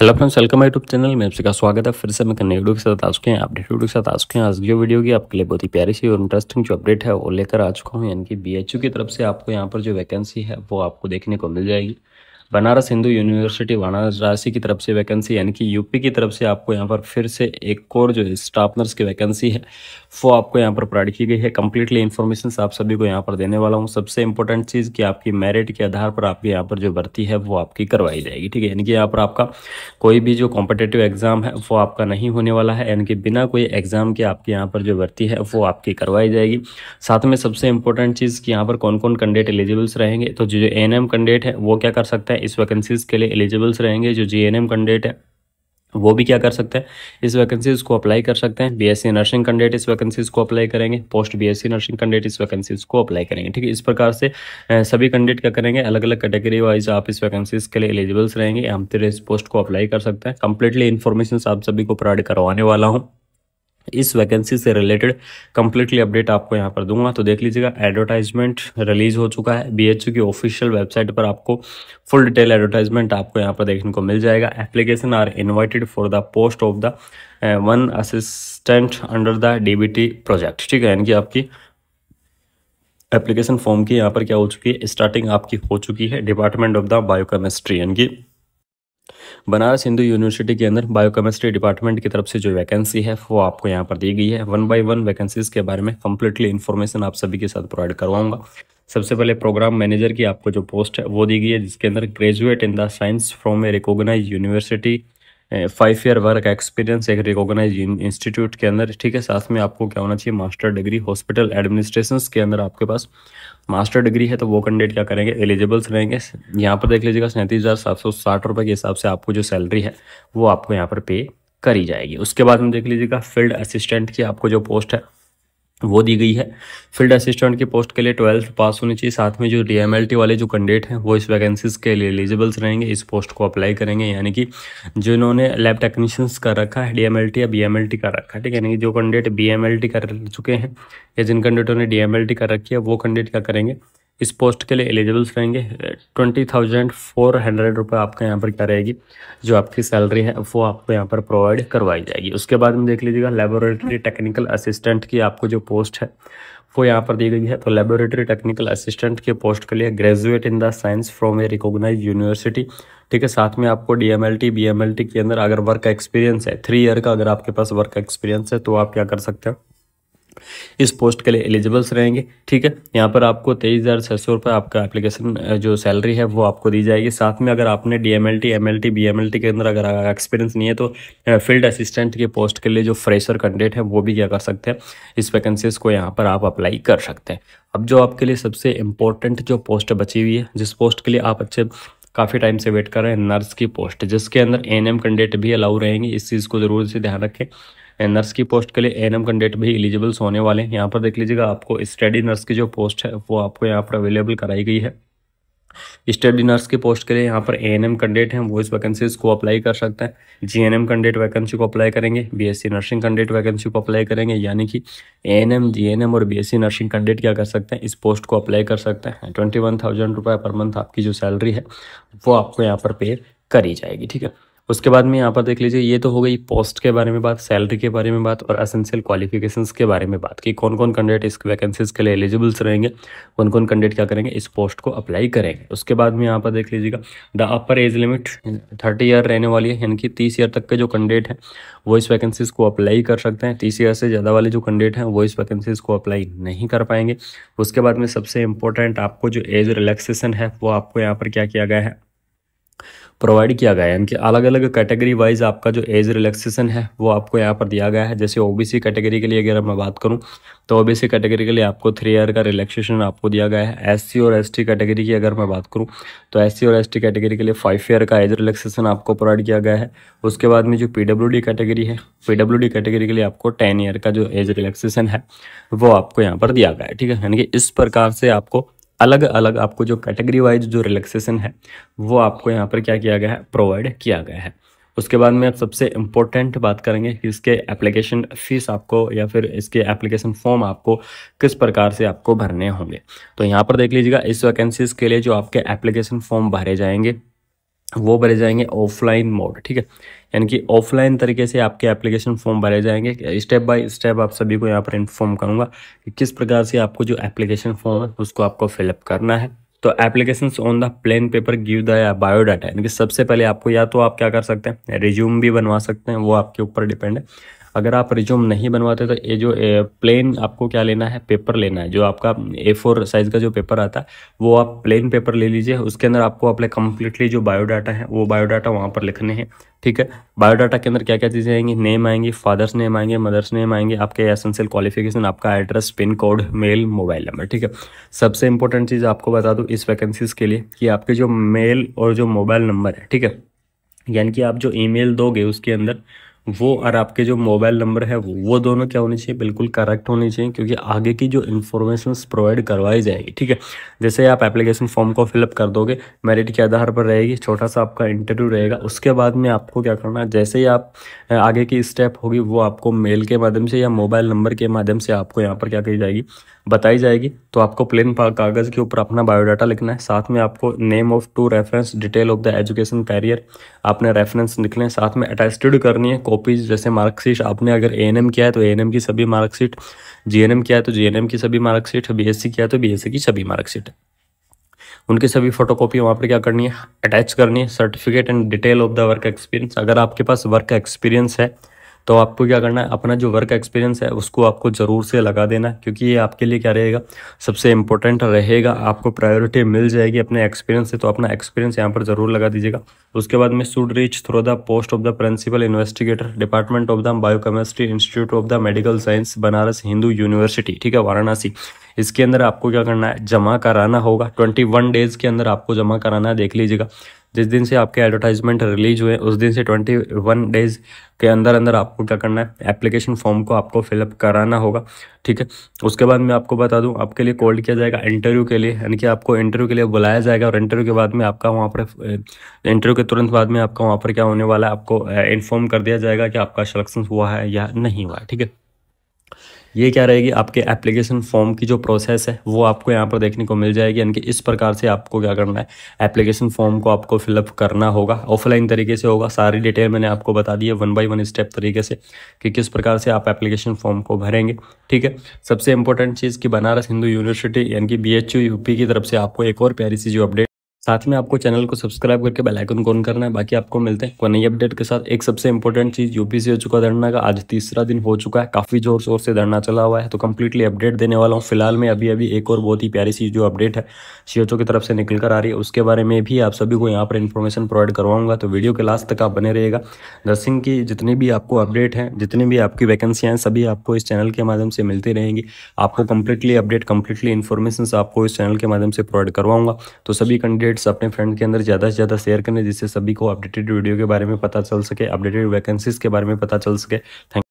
hello friends welcome YouTube channel में आपका स्वागत है फिर से मैं कन्या वीडियो के साथ आ चुके हैं अपडेट वीडियो के साथ आ चुके हैं आज की वीडियो की आपके लिए बहुत ही प्यारी सी और इंटरेस्टिंग जो अपडेट है वो लेकर आ चुका हूँ यानी कि बीएचयू की तरफ से आपको यहाँ पर जो वैकेंसी है वो आपको देखने को मिल जाएगी बनारस हिंदू यूनिवर्सिटी वाराणसी की तरफ से वैकेंसी यानी कि यूपी की तरफ से आपको यहाँ पर फिर से एक और जो स्टाफ नर्स की वैकेंसी है वो आपको यहाँ पर प्रोवाइड की गई है कम्प्लीटली इन्फॉर्मेशन आप सभी को यहाँ पर देने वाला हूँ सबसे इंपॉर्टेंट चीज़ कि आपकी मेरिट के आधार पर आपके यहाँ पर जो भर्ती है वो आपकी करवाई जाएगी ठीक है यानी कि यहाँ पर आपका कोई भी जो कॉम्पिटेटिव एग्ज़ाम है वो आपका नहीं होने वाला है यानी कि बिना कोई एग्ज़ाम के आपके यहाँ पर जो भर्ती है वो आपकी करवाई जाएगी साथ में सबसे इंपॉर्टेंट चीज़ कि यहाँ पर कौन कौन कैंडिडेट एलिजिबल्स रहेंगे तो जो जो एन कैंडिडेट है वो क्या कर सकता है इस वैकेंसीज़ के लिए एलिजिबल्स रहेंगे जो जी एन कैंडिडेट है वो भी क्या कर सकते हैं इस वैकेंसीज को अप्लाई कर सकते हैं बीएससी नर्सिंग कैंडिडेट इस वैकेंसीज को अप्लाई करेंगे पोस्ट बीएससी नर्सिंग कैंडिडेट इस वैकेंसीज को अप्लाई करेंगे ठीक है इस प्रकार से सभी कैंडिडेट क्या करेंगे अलग अलग कैटेगरी वाइज आप इस वैकेंसीज के लिए एलिजिबल्स रहेंगे हम तेरे इस पोस्ट को अप्लाई कर सकते हैं कंप्लीटली इन्फॉर्मेशन आप सभी को प्रोवाइड करवाने वाला हूँ इस वैकेंसी से रिलेटेड कंप्लीटली अपडेट आपको यहाँ पर दूंगा तो देख लीजिएगा एडवर्टाइजमेंट रिलीज हो चुका है बीएचयू की ऑफिशियल वेबसाइट पर आपको फुल डिटेल एडवर्टाइजमेंट आपको यहाँ पर देखने को मिल जाएगा application are invited for the post of the one assistant under the DBT project ठीक है यानी कि आपकी एप्लीकेशन फॉर्म की यहाँ पर क्या हो चुकी है स्टार्टिंग आपकी हो चुकी है डिपार्टमेंट ऑफ द बायोकेमिस्ट्री यानी कि बनारस हिंदू यूनिवर्सिटी के अंदर बायोकेमिस्ट्री डिपार्टमेंट की तरफ से जो वैकेंसी है वो आपको यहाँ पर दी गई है वन बाई वन वैकेंसीज के बारे में कंप्लीटली इन्फॉर्मेशन आप सभी के साथ प्रोवाइड करवाऊंगा सबसे पहले प्रोग्राम मैनेजर की आपको जो पोस्ट है वो दी गई है जिसके अंदर graduate in the science from a recognise university five year work experience एक रिकॉग्नाइज इंस्टीट्यूट के अंदर ठीक है साथ में आपको क्या होना चाहिए मास्टर डिग्री हॉस्पिटल एडमिनिस्ट्रेशन के अंदर आपके पास मास्टर डिग्री है तो वो कैंडिडेट क्या करेंगे एलिजिबल्स रहेंगे यहाँ पर देख लीजिएगा सैंतीस हज़ार सात सौ साठ रुपये के हिसाब से आपको जो सैलरी है वो आपको यहाँ पर पे करी जाएगी उसके बाद में देख लीजिएगा फील्ड असिस्टेंट की आपको जो पोस्ट है वो दी गई है फील्ड असिस्टेंट की पोस्ट के लिए ट्वेल्थ पास होनी चाहिए साथ में जो डी वाले जो कैंडिडेट हैं वो इस वैकेंसीज के लिए एलिजिबल्स रहेंगे इस पोस्ट को अप्लाई करेंगे यानी कि जिन्होंने लैब टेक्नीशियंस का रखा है डी या बी का रखा है ठीक है यानी कि जो कैंडिडेट बी कर चुके हैं या जिन कैंडिडेटों ने डी का रखी है वो कैंडिडेट क्या करेंगे इस पोस्ट के लिए एलिजिबल्स रहेंगे ट्वेंटी थाउजेंड फोर हंड्रेड रुपये आपका यहाँ पर क्या रहेगी जो आपकी सैलरी है वो आपको यहाँ पर प्रोवाइड करवाई जाएगी उसके बाद में देख लीजिएगा लेबोरेटरी टेक्निकल असिस्टेंट की आपको जो पोस्ट है वो यहाँ पर दी गई है तो लेबोरेटरी टेक्निकल असिस्टेंट के पोस्ट के लिए graduate in the science from a recognise university ठीक है साथ में आपको D M L T B M L T के अंदर अगर वर्क एक्सपीरियंस है थ्री ईयर का अगर आपके पास वर्क एक्सपीरियंस है तो आप क्या कर सकते हो इस पोस्ट के लिए एलिजिबल्स रहेंगे ठीक है यहाँ पर आपको तेईस हज़ार छः सौ रुपये आपका एप्लीकेशन जो सैलरी है वो आपको दी जाएगी साथ में अगर आपने D M L T M L T B M L T के अंदर अगर एक्सपीरियंस नहीं है तो फील्ड असिस्टेंट की पोस्ट के लिए जो फ्रेशर कैंडिडेट है वो भी क्या कर सकते हैं इस वैकेंसीज को यहाँ पर आप अप्लाई कर सकते हैं अब जो आपके लिए सबसे इंपॉर्टेंट जो पोस्ट बची हुई है जिस पोस्ट के लिए आप अच्छे काफ़ी टाइम से वेट कर रहे हैं नर्स की पोस्ट जिसके अंदर एन एम कैंडिडेट भी अलाउ रहेंगे इस चीज़ को ज़रूर से ध्यान रखें नर्स की पोस्ट के लिए एन एम कैंडिडेट भी एलिजिबल्स होने वाले हैं यहाँ पर देख लीजिएगा आपको स्टडी नर्स की जो पोस्ट है वो आपको यहाँ पर अवेलेबल कराई गई है स्टडी नर्स की पोस्ट के लिए यहाँ पर ए एन एम कैंडिडेट हैं वो इस वैकेंसीज को अप्लाई कर सकते हैं G N M candidate vacancy को अप्लाई करेंगे B S C nursing candidate vacancy को अप्लाई करेंगे यानी कि A N M G N M और B S C nursing candidate क्या कर सकते हैं इस पोस्ट को अप्लाई कर सकते हैं ट्वेंटी वन थाउजेंड रुपये पर मंथ आपकी जो सैलरी है वो आपको यहाँ पर पे करी जाएगी ठीक है उसके बाद में यहाँ पर देख लीजिए ये तो हो गई पोस्ट के बारे में बात सैलरी के बारे में बात और असेंशियल क्वालिफिकेशंस के बारे में बात कि कौन कौन कैंडिडेट इस वैकेंसीज के लिए एलिजिबल्स रहेंगे कौन कौन कैंडिडेट क्या करेंगे इस पोस्ट को अप्लाई करेंगे उसके बाद में यहाँ पर देख लीजिएगा the upper age limit thirty year रहने वाली है यानी कि तीस ईयर तक के जो कैंडिडेट हैं वो इस वैकेंसीज को अप्लाई कर सकते हैं तीस ईयर से ज़्यादा वाले जो कैंडिडेट हैं वो इस वैकेंसीज को अप्लाई नहीं कर पाएंगे उसके बाद में सबसे इंपॉर्टेंट आपको जो एज रिलैक्सेशन है वो आपको यहाँ पर क्या किया गया है प्रोवाइड किया गया है इनके अलग अलग कैटेगरी वाइज आपका जो एज रिलैक्सेशन है वो आपको यहाँ पर दिया गया है जैसे ओबीसी कैटेगरी के लिए अगर मैं बात करूँ तो ओबीसी कैटेगरी के लिए आपको थ्री ईयर का रिलैक्सेशन आपको दिया गया है एससी और एसटी कैटेगरी की अगर मैं बात करूँ तो एस और एस कैटेगरी के लिए फाइव ईयर का एज रिलैक्सेशन आपको प्रोवाइड किया गया है उसके बाद में जो पी कैटेगरी है पी कैटेगरी के लिए आपको टेन ईयर का जो एज रिलैक्सेशन है वो आपको यहाँ पर दिया गया है ठीक है यानी कि इस प्रकार से आपको अलग अलग आपको जो कैटेगरी वाइज जो रिलैक्सेशन है वो आपको यहाँ पर क्या किया गया है प्रोवाइड किया गया है उसके बाद में आप सबसे इम्पोर्टेंट बात करेंगे कि इसके एप्लीकेशन फ़ीस आपको या फिर इसके एप्लीकेशन फॉर्म आपको किस प्रकार से आपको भरने होंगे तो यहाँ पर देख लीजिएगा इस वैकेंसीज़ के लिए जो आपके एप्लीकेशन फॉर्म भरे जाएंगे वो भरे जाएंगे ऑफलाइन मोड ठीक है यानी कि ऑफलाइन तरीके से आपके एप्लीकेशन फॉर्म भरे जाएंगे स्टेप बाय स्टेप आप सभी को यहाँ पर इन्फॉर्म करूँगा कि किस प्रकार से आपको जो एप्लीकेशन फॉर्म है उसको आपको फिलअप करना है तो application on the plain paper give the biodata यानी कि सबसे पहले आपको या तो आप क्या कर सकते हैं रिज्यूम भी बनवा सकते हैं वो आपके ऊपर डिपेंड है अगर आप रिज्यूम नहीं बनवाते तो ये जो प्लेन आपको क्या लेना है पेपर लेना है जो आपका ए फोर साइज़ का जो पेपर आता है वो आप प्लेन पेपर ले लीजिए उसके अंदर आपको अपने कम्प्लीटली जो बायोडाटा है वो बायोडाटा वहाँ पर लिखने हैं ठीक है बायोडाटा के अंदर क्या क्या चीज़ें आएंगी नेम आएंगी फादर्स नेम आएंगे मदर्स नेम आएंगे आपके एसेंशियल क्वालिफिकेशन आपका address pin code mail mobile number ठीक है सबसे इंपॉर्टेंट चीज़ आपको बता दूँ इस वैकेंसीज़ के लिए कि आपके जो मेल और जो मोबाइल नंबर है ठीक है यानी कि आप जो ईमेल दोगे उसके अंदर वो और आपके जो मोबाइल नंबर है वो वो दोनों क्या होने चाहिए बिल्कुल करेक्ट होने चाहिए क्योंकि आगे की जो इन्फॉर्मेशन प्रोवाइड करवाई जाएगी ठीक है जैसे आप एप्लीकेशन फॉर्म को फिलअप कर दोगे मेरिट के आधार पर रहेगी छोटा सा आपका इंटरव्यू रहेगा उसके बाद में आपको क्या करना है जैसे ही आप आगे की स्टेप होगी वो आपको मेल के माध्यम से या मोबाइल नंबर के माध्यम से आपको यहाँ पर क्या कही जाएगी बताई जाएगी तो आपको प्लेन कागज़ के ऊपर अपना बायोडाटा लिखना है साथ में आपको name of two reference detail of the education career आपने रेफरेंस लिखने साथ में अटैचड करनी है ओपीज जैसे मार्कशीट आपने अगर ए किया है तो ए की सभी मार्कशीट जी किया है तो जी की सभी मार्कशीट बी किया है तो बी की सभी मार्कशीट उनके सभी फोटोकॉपी वहाँ पर क्या करनी है अटैच करनी है certificate and detail of the work experience अगर आपके पास वर्क एक्सपीरियंस है तो आपको क्या करना है अपना जो वर्क एक्सपीरियंस है उसको आपको ज़रूर से लगा देना क्योंकि ये आपके लिए क्या रहेगा सबसे इंपॉर्टेंट रहेगा आपको प्रायोरिटी मिल जाएगी अपने एक्सपीरियंस से तो अपना एक्सपीरियंस यहाँ पर ज़रूर लगा दीजिएगा उसके बाद में should reach through the post of the principal investigator department of the biochemistry institute of the medical science Banaras Hindu University ठीक है वाराणसी इसके अंदर आपको क्या करना है जमा कराना होगा ट्वेंटी वन डेज़ के अंदर आपको जमा कराना है देख लीजिएगा जिस दिन से आपके एडवर्टाइजमेंट रिलीज हुए उस दिन से 21 डेज़ के अंदर अंदर आपको क्या करना है एप्लीकेशन फॉर्म को आपको फिलअप कराना होगा ठीक है उसके बाद मैं आपको बता दूं आपके लिए कॉल किया जाएगा इंटरव्यू के लिए यानी कि आपको इंटरव्यू के लिए बुलाया जाएगा और इंटरव्यू के बाद में आपका वहाँ पर इंटरव्यू के तुरंत बाद में आपका वहाँ पर क्या होने वाला है आपको इन्फॉर्म कर दिया जाएगा कि आपका सलेक्शन हुआ है या नहीं हुआ है ठीक है ये क्या रहेगी आपके एप्लीकेशन फॉर्म की जो प्रोसेस है वो आपको यहाँ पर देखने को मिल जाएगी यानी कि इस प्रकार से आपको क्या करना है एप्लीकेशन फॉर्म को आपको फिलअप करना होगा ऑफलाइन तरीके से होगा सारी डिटेल मैंने आपको बता दी है वन बाई वन स्टेप तरीके से कि किस प्रकार से आप एप्लीकेशन फॉर्म को भरेंगे ठीक है सबसे इंपॉर्टेंट चीज़ कि बनारस हिंदू यूनिवर्सिटी यानी कि बी यूपी की तरफ से आपको एक और प्यारी सी जो अपडेट साथ में आपको चैनल को सब्सक्राइब करके बेल आइकन को ऑन करना है बाकी आपको मिलते हैं कोई नई अपडेट के साथ एक सबसे इंपॉर्टेंट चीज यूपीसी हो चुका धरना का आज तीसरा दिन हो चुका है काफी जोर शोर से धरना चला हुआ है तो कंप्लीटली अपडेट देने वाला हूँ फिलहाल में अभी अभी एक और बहुत ही प्यारी चीज जो अपडेट है सीएचओ की तरफ से निकल कर आ रही है उसके बारे में भी आप सभी को यहाँ पर इन्फॉर्मेशन प्रोवाइड करवाऊंगा तो वीडियो के लास्ट तक आप बने रहेगा नर्सिंग की जितनी भी आपको अपडेट है जितनी भी आपकी वैकेंसियाँ हैं सभी आपको इस चैनल के माध्यम से मिलती रहेंगी आपको कम्प्लीटली अपडेट कंप्लीटली इन्फॉर्मेशन आपको इस चैनल के माध्यम से प्रोवाइड करवाऊंगा तो सभी कैंडिडेट अपडेट्स अपने फ्रेंड के अंदर ज़्यादा से ज़्यादा शेयर करें जिससे सभी को अपडेटेड वीडियो के बारे में पता चल सके अपडेटेड वैकेंसीज के बारे में पता चल सके थैंक